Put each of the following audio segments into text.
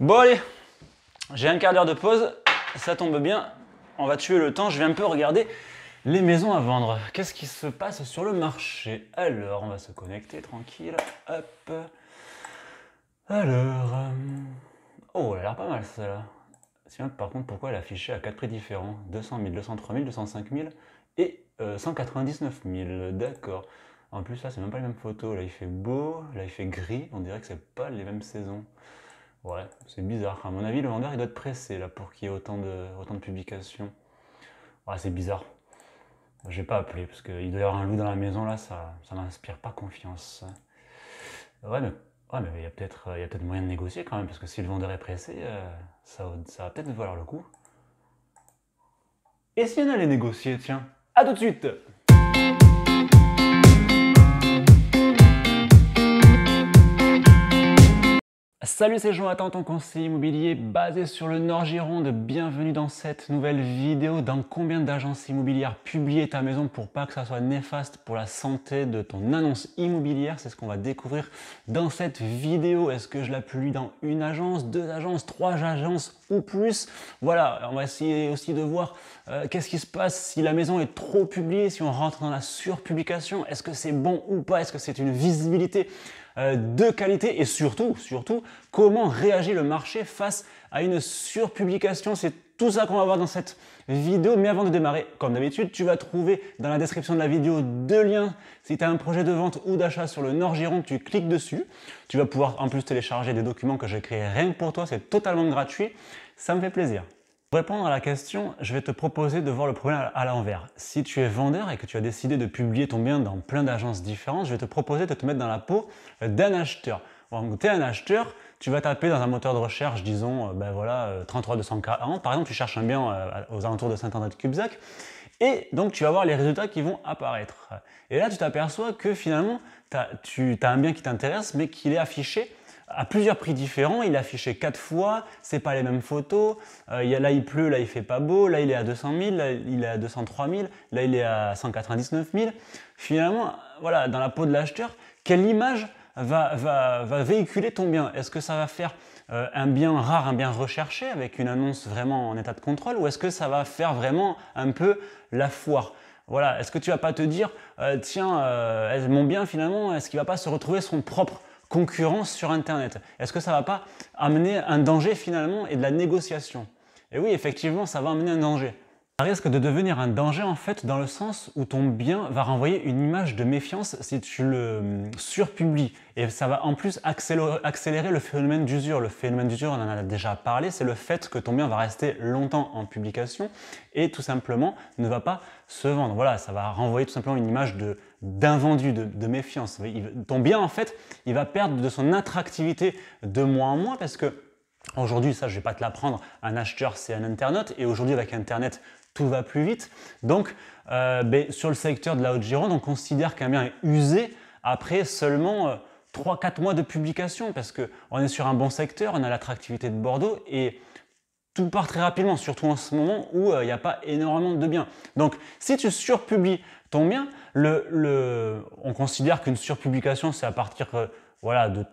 Bon allez, j'ai un quart d'heure de pause, ça tombe bien, on va tuer le temps, je vais un peu regarder les maisons à vendre. Qu'est-ce qui se passe sur le marché Alors, on va se connecter tranquille, hop. Alors, euh, oh, elle a l'air pas mal celle-là. Par contre, pourquoi elle est affichée à 4 prix différents 200 000, 203 000, 205 000 et 199 euh, 000, d'accord. En plus, là, c'est même pas les mêmes photos. Là, il fait beau, là, il fait gris. On dirait que c'est pas les mêmes saisons. Ouais, c'est bizarre. À mon avis, le vendeur, il doit être pressé là, pour qu'il y ait autant de, autant de publications. Ouais, c'est bizarre. Je J'ai pas appelé parce qu'il doit y avoir un loup dans la maison là, ça, ça m'inspire pas confiance. Ouais, mais ouais, mais il y a peut-être peut moyen de négocier quand même parce que si le vendeur est pressé, euh, ça, ça va peut-être valoir le coup. Et si on allait négocier, tiens, à tout de suite! Salut, c'est Jonathan, ton conseiller immobilier basé sur le Nord Gironde. Bienvenue dans cette nouvelle vidéo. Dans combien d'agences immobilières publier ta maison pour pas que ça soit néfaste pour la santé de ton annonce immobilière C'est ce qu'on va découvrir dans cette vidéo. Est-ce que je la publie dans une agence, deux agences, trois agences ou plus Voilà, on va essayer aussi de voir euh, qu'est-ce qui se passe si la maison est trop publiée, si on rentre dans la surpublication. Est-ce que c'est bon ou pas Est-ce que c'est une visibilité euh, de qualité et surtout, surtout, comment réagit le marché face à une surpublication. C'est tout ça qu'on va voir dans cette vidéo. Mais avant de démarrer, comme d'habitude, tu vas trouver dans la description de la vidéo deux liens. Si tu as un projet de vente ou d'achat sur le Nord giron tu cliques dessus. Tu vas pouvoir en plus télécharger des documents que j'ai crée rien que pour toi. C'est totalement gratuit. Ça me fait plaisir. Pour répondre à la question, je vais te proposer de voir le problème à l'envers. Si tu es vendeur et que tu as décidé de publier ton bien dans plein d'agences différentes, je vais te proposer de te mettre dans la peau d'un acheteur. Donc, tu es un acheteur, tu vas taper dans un moteur de recherche, disons, euh, ben voilà, 33240. Euh, Par exemple, tu cherches un bien euh, aux alentours de saint andré de cubzac et donc, tu vas voir les résultats qui vont apparaître. Et là, tu t'aperçois que finalement, tu as un bien qui t'intéresse, mais qu'il est affiché à plusieurs prix différents, il est affiché quatre fois, c'est pas les mêmes photos, euh, a, là il pleut, là il fait pas beau, là il est à 200 000, là il est à 203 000, là il est à 199 000. Finalement, voilà, dans la peau de l'acheteur, quelle image va, véhiculer ton bien Est-ce que ça va faire euh, un bien rare, un bien recherché, avec une annonce vraiment en état de contrôle, ou est-ce que ça va faire vraiment un peu la foire voilà, est-ce que tu vas pas te dire, euh, tiens, mon bien finalement, est-ce qu'il va pas se retrouver son propre concurrence sur Internet Est-ce que ça ne va pas amener un danger finalement et de la négociation Et oui, effectivement, ça va amener un danger. Ça risque de devenir un danger en fait dans le sens où ton bien va renvoyer une image de méfiance si tu le hum, surpublies et ça va en plus accélérer le phénomène d'usure. Le phénomène d'usure, on en a déjà parlé, c'est le fait que ton bien va rester longtemps en publication et tout simplement ne va pas se vendre. Voilà, ça va renvoyer tout simplement une image de d'invendu, de, méfiance. ton bien, en fait, il va perdre de son attractivité de mois en mois parce que aujourd'hui, ça, je vais pas te l'apprendre, un acheteur, c'est un internaute. Et aujourd'hui, avec Internet, tout va plus vite. Donc, euh, ben, sur le secteur de la Haute-Gironde, on considère qu'un bien est usé après seulement 3-4 euh, mois de publication parce qu'on est sur un bon secteur, on a l'attractivité de Bordeaux et tout part très rapidement, surtout en ce moment où euh, il n'y a pas énormément de biens. Donc, si tu surpublies Tant bien, le, on considère qu'une surpublication, c'est à partir euh, voilà, de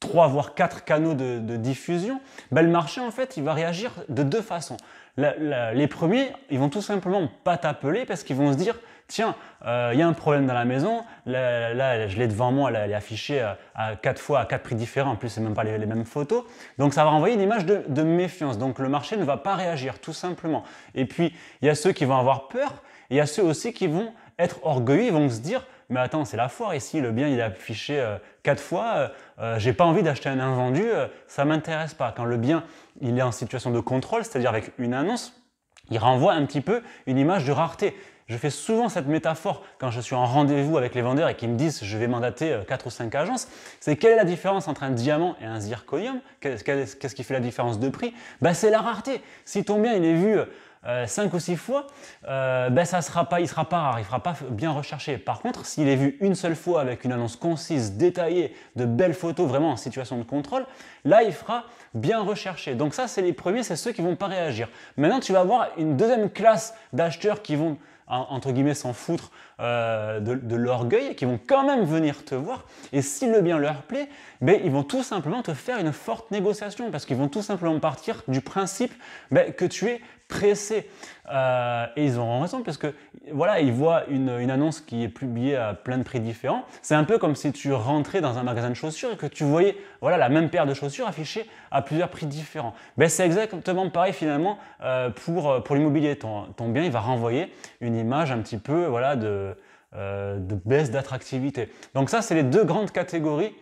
trois voire quatre canaux de, diffusion, ben, le marché, en fait, il va réagir de deux façons. les premiers, ils vont tout simplement pas t'appeler parce qu'ils vont se dire tiens, euh, il y a un problème dans la maison, là, je l'ai devant moi, elle est affichée euh, à quatre fois, à quatre prix différents, en plus c'est même pas les, mêmes photos, donc ça va renvoyer une image de, méfiance, donc le marché ne va pas réagir tout simplement. Et puis il y a ceux qui vont avoir peur, il y a ceux aussi qui vont être orgueilleux, ils vont se dire, mais attends, c'est la foire ici, le bien il est affiché euh, quatre fois, je n'ai j'ai pas envie d'acheter un invendu, ça m'intéresse pas. Quand le bien il est en situation de contrôle, c'est-à-dire avec une annonce, il renvoie un petit peu une image de rareté. Je fais souvent cette métaphore quand je suis en rendez-vous avec les vendeurs et qu'ils me disent je vais mandater 4 euh, ou 5 agences. C'est quelle est la différence entre un diamant et un zirconium Qu'est-ce qui fait la différence de prix bah, C'est la rareté. Si ton bien il est vu euh, euh, cinq 5 ou 6 fois, euh, ben ça sera pas, il sera pas rare, il sera pas bien recherché. Par contre, s'il est vu une seule fois avec une annonce concise, détaillée, de belles photos, vraiment en situation de contrôle, là il fera bien recherché. Donc ça, c'est les premiers, c'est ceux qui ne vont pas réagir. Maintenant, tu vas avoir une deuxième classe d'acheteurs qui vont entre guillemets s'en foutre euh, de, l'orgueil, qui vont quand même venir te voir. Et si le bien leur plaît, ben, ils vont tout simplement te faire une forte négociation, parce qu'ils vont tout simplement partir du principe ben, que tu es pressé euh, et ils ont raison, parce que voilà, ils voient une, une, annonce qui est publiée à plein de prix différents. C'est un peu comme si tu rentrais dans un magasin de chaussures et que tu voyais voilà, la même paire de chaussures affichée à plusieurs prix différents. mais ben, c'est exactement pareil finalement euh, pour, euh, pour l'immobilier. Ton, ton, bien, il va renvoyer une image un petit peu voilà, de, de baisse d'attractivité. Donc ça, c'est les deux grandes catégories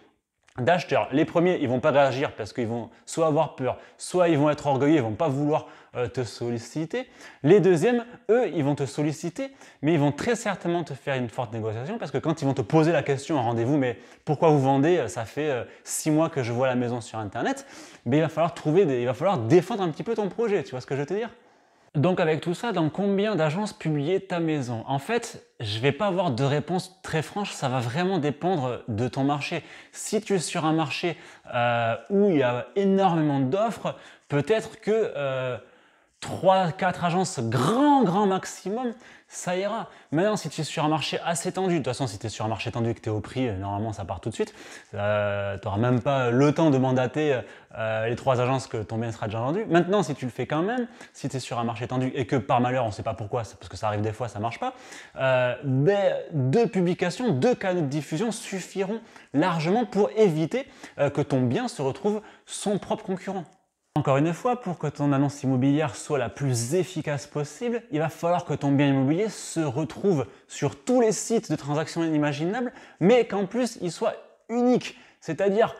d'acheteurs. Les premiers, ils ne vont pas réagir parce qu'ils vont soit avoir peur, soit ils vont être orgueilleux, ils vont pas vouloir euh, te solliciter. Les deuxièmes, eux, ils vont te solliciter, mais ils vont très certainement te faire une forte négociation parce que quand ils vont te poser la question en rendez-vous, mais pourquoi vous vendez euh, Ça fait euh, six mois que je vois la maison sur internet. Mais il va falloir trouver, il va falloir défendre un petit peu ton projet. Tu vois ce que je veux te dire donc avec tout ça, dans combien d'agences publier ta maison En fait, je ne vais pas avoir de réponse très franche, ça va vraiment dépendre de ton marché. Si tu es sur un marché euh, où il y a énormément d'offres, peut-être que euh, 3, 4 agences, grand, grand maximum, ça ira. Maintenant, si tu es sur un marché assez tendu, de toute façon, si tu es sur un marché tendu et que tu es au prix, euh, normalement, ça part tout de suite. Euh, tu n'auras même pas le temps de mandater euh, les trois agences que ton bien sera déjà vendu. Maintenant, si tu le fais quand même, si tu es sur un marché tendu et que par malheur, on ne sait pas pourquoi, parce que ça arrive des fois, ça ne marche pas, ben, deux publications, deux canaux de diffusion suffiront largement pour éviter que ton bien se retrouve son propre concurrent. Encore une fois, pour que ton annonce immobilière soit la plus efficace possible, il va falloir que ton bien immobilier se retrouve sur tous les sites de transactions inimaginables, mais qu'en plus il soit unique, c'est-à-dire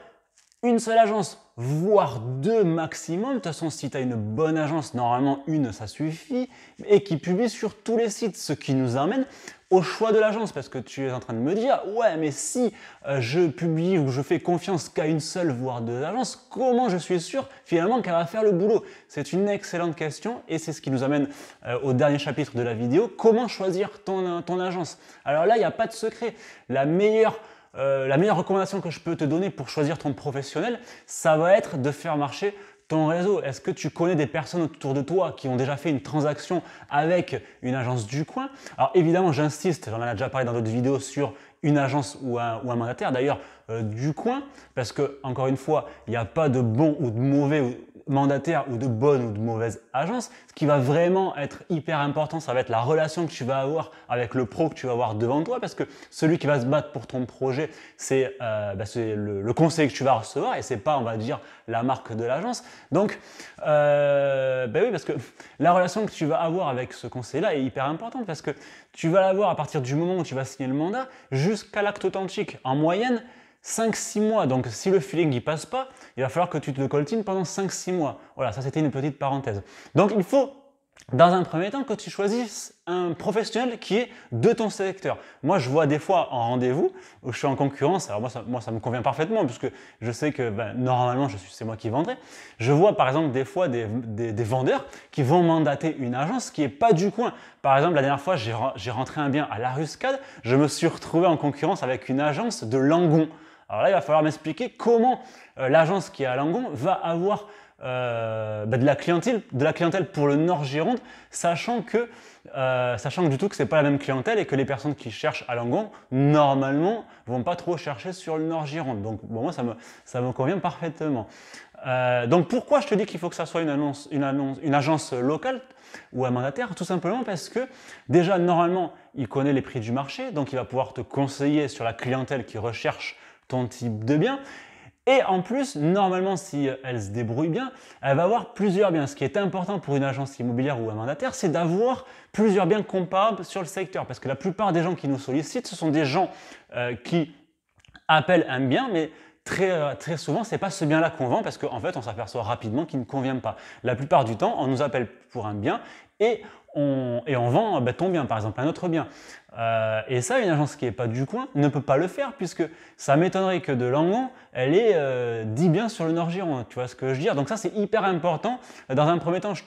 une seule agence, voire deux maximum. De toute façon, si tu as une bonne agence, normalement une, ça suffit, et qui publie sur tous les sites, ce qui nous amène au choix de l'agence parce que tu es en train de me dire ouais mais si euh, je publie ou je fais confiance qu'à une seule voire deux agences comment je suis sûr finalement qu'elle va faire le boulot c'est une excellente question et c'est ce qui nous amène euh, au dernier chapitre de la vidéo comment choisir ton, euh, agence alors là il n'y a pas de secret la meilleure la meilleure recommandation que je peux te donner pour choisir ton professionnel, ça va être de faire marcher ton réseau Est-ce que tu connais des personnes autour de toi qui ont déjà fait une transaction avec une agence du coin Alors évidemment, j'insiste, j'en ai déjà parlé dans d'autres vidéos sur une agence ou un, ou un mandataire, d'ailleurs euh, du coin, parce que encore une fois, il n'y a pas de bon ou de mauvais mandataire ou de bonne ou de mauvaise agence. Ce qui va vraiment être hyper important, ça va être la relation que tu vas avoir avec le pro que tu vas avoir devant toi parce que celui qui va se battre pour ton projet, c'est euh, bah, le, conseil que tu vas recevoir et c'est pas, on va dire, la marque de l'agence. Donc, euh, bah oui, parce que la relation que tu vas avoir avec ce conseil-là est hyper importante parce que tu vas l'avoir à partir du moment où tu vas signer le mandat jusqu'à l'acte authentique. En moyenne, 5-6 mois. Donc si le feeling n'y passe pas, il va falloir que tu te le coltines pendant 5-6 mois. Voilà, ça c'était une petite parenthèse. Donc il faut dans un premier temps que tu choisisses un professionnel qui est de ton secteur. Moi, je vois des fois en rendez-vous où je suis en concurrence, alors moi ça, moi, ça me convient parfaitement puisque je sais que ben, normalement, c'est moi qui vendrai. Je vois par exemple des fois des, des vendeurs qui vont mandater une agence qui n'est pas du coin. Par exemple, la dernière fois, j'ai rentré un bien à la Ruscade, je me suis retrouvé en concurrence avec une agence de Langon. Alors là, il va falloir m'expliquer comment euh, l'agence qui est à Langon va avoir euh, bah, de, la clientèle, de la clientèle pour le Nord Gironde, sachant que, euh, sachant du tout que n'est pas la même clientèle et que les personnes qui cherchent à Langon, normalement, vont pas trop chercher sur le Nord Gironde. Donc bon, moi, ça me, convient parfaitement. donc pourquoi je te dis qu'il faut que ça soit une, annonce, une, annonce, une agence locale ou un mandataire Tout simplement parce que déjà, normalement, il connaît les prix du marché, donc il va pouvoir te conseiller sur la clientèle qui recherche type de bien. Et en plus, normalement, si elle se débrouille bien, elle va avoir plusieurs biens. Ce qui est important pour une agence immobilière ou un mandataire, c'est d'avoir plusieurs biens comparables sur le secteur. Parce que la plupart des gens qui nous sollicitent, ce sont des gens euh, qui appellent un bien, mais très, euh, très souvent, c'est pas ce bien-là qu'on vend parce qu'en en fait, on s'aperçoit rapidement qu'il ne convient pas. La plupart du temps, on nous appelle pour un bien et et on vend ton bien, par exemple, un autre bien. Euh, et ça, une agence qui n'est pas du coin ne peut pas le faire puisque ça m'étonnerait que de Langon, elle ait 10 euh, biens sur le Nord Giron. Tu vois ce que je veux dire Donc ça, c'est hyper important. Dans un premier temps, je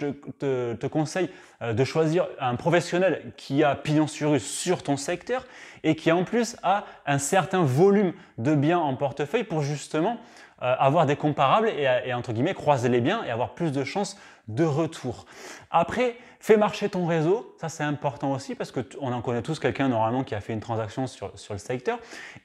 te, conseille euh, de choisir un professionnel qui a pignon sur rue sur ton secteur et qui en plus a un certain volume de biens en portefeuille pour justement avoir des comparables et, entre guillemets croiser les biens et avoir plus de chances de retour. Après, Fais marcher ton réseau, ça c'est important aussi parce qu'on en connaît tous quelqu'un normalement qui a fait une transaction sur, le secteur.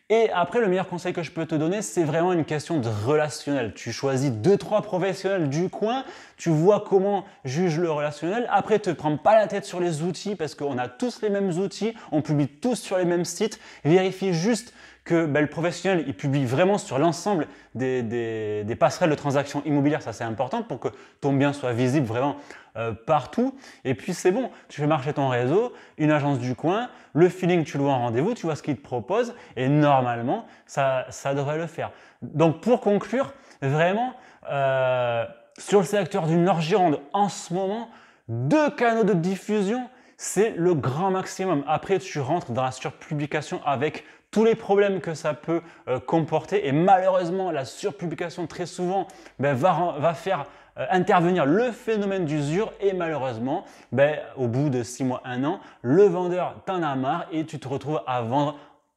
Et après, le meilleur conseil que je peux te donner, c'est vraiment une question de relationnel. Tu choisis deux, trois professionnels du coin, tu vois comment juge le relationnel. Après, te prends pas la tête sur les outils parce qu'on a tous les mêmes outils, on publie tous sur les mêmes sites. Vérifie juste que ben, le professionnel il publie vraiment sur l'ensemble des, passerelles de transactions immobilières, ça c'est important pour que ton bien soit visible vraiment euh, partout. Et puis c'est bon, tu fais marcher ton réseau, une agence du coin, le feeling tu le vois en rendez-vous, tu vois ce qu'il te propose et normalement ça, ça devrait le faire. Donc pour conclure, vraiment euh, sur le secteur du Nord-Gironde en ce moment, deux canaux de diffusion c'est le grand maximum. Après, tu rentres dans la surpublication avec tous les problèmes que ça peut euh, comporter. Et malheureusement, la surpublication très souvent ben, va, faire euh, intervenir le phénomène d'usure et malheureusement, ben, au bout de 6 mois, 1 an, le vendeur t'en a marre et tu te retrouves à vendre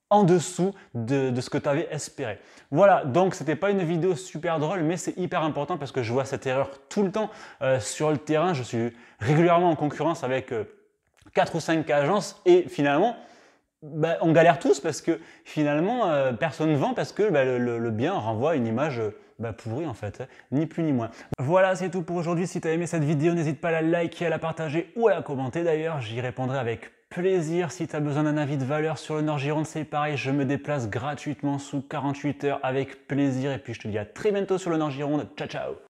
en dessous de, ce que tu avais espéré. Voilà, donc c'était pas une vidéo super drôle, mais c'est hyper important parce que je vois cette erreur tout le temps euh, sur le terrain. Je suis régulièrement en concurrence avec 4 ou 5 agences et finalement, bah, on galère tous parce que finalement, euh, personne ne vend parce que bah, le, bien renvoie une image euh, bah, pourrie en fait, ni plus ni moins. Voilà, c'est tout pour aujourd'hui. Si tu as aimé cette vidéo, n'hésite pas à la liker, à la partager ou à la commenter d'ailleurs. J'y répondrai avec plaisir. Si tu as besoin d'un avis de valeur sur le Nord Gironde, c'est pareil. Je me déplace gratuitement sous 48 heures avec plaisir. Et puis je te dis à très bientôt sur le Nord Gironde. Ciao, ciao